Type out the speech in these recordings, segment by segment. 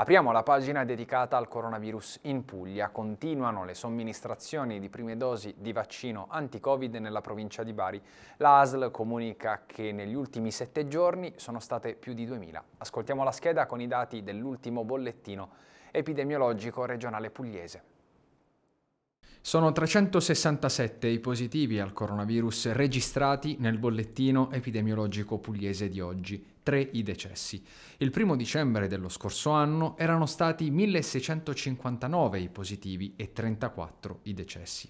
Apriamo la pagina dedicata al coronavirus in Puglia. Continuano le somministrazioni di prime dosi di vaccino anti-Covid nella provincia di Bari. L'ASL comunica che negli ultimi sette giorni sono state più di 2.000. Ascoltiamo la scheda con i dati dell'ultimo bollettino epidemiologico regionale pugliese. Sono 367 i positivi al coronavirus registrati nel bollettino epidemiologico pugliese di oggi, 3 i decessi. Il primo dicembre dello scorso anno erano stati 1659 i positivi e 34 i decessi.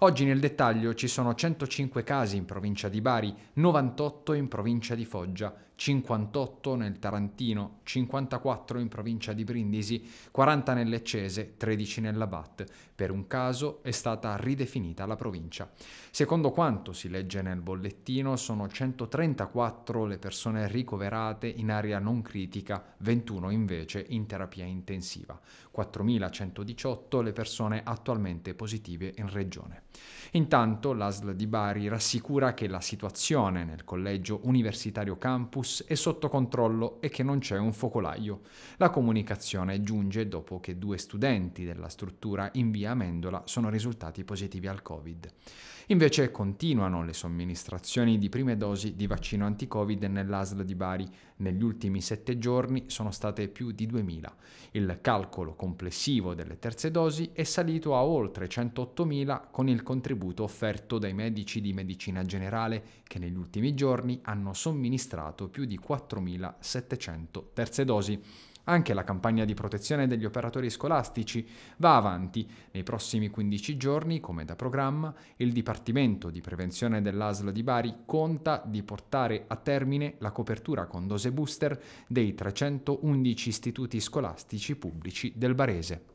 Oggi nel dettaglio ci sono 105 casi in provincia di Bari, 98 in provincia di Foggia, 58 nel Tarantino, 54 in provincia di Brindisi, 40 nel Leccese, 13 nella BAT. Per un caso è stata ridefinita la provincia. Secondo quanto si legge nel bollettino, sono 134 le persone ricoverate in area non critica, 21 invece in terapia intensiva, 4.118 le persone attualmente positive in regione regione. Intanto l'ASL di Bari rassicura che la situazione nel collegio universitario campus è sotto controllo e che non c'è un focolaio. La comunicazione giunge dopo che due studenti della struttura in via Mendola sono risultati positivi al Covid. Invece continuano le somministrazioni di prime dosi di vaccino anti-Covid nell'ASL di Bari. Negli ultimi sette giorni sono state più di 2.000. Il calcolo complessivo delle terze dosi è salito a oltre 108.000 con il contributo offerto dai medici di medicina generale che negli ultimi giorni hanno somministrato più di 4.700 terze dosi. Anche la campagna di protezione degli operatori scolastici va avanti. Nei prossimi 15 giorni, come da programma, il Dipartimento di Prevenzione dell'ASL di Bari conta di portare a termine la copertura con dose booster dei 311 istituti scolastici pubblici del Barese.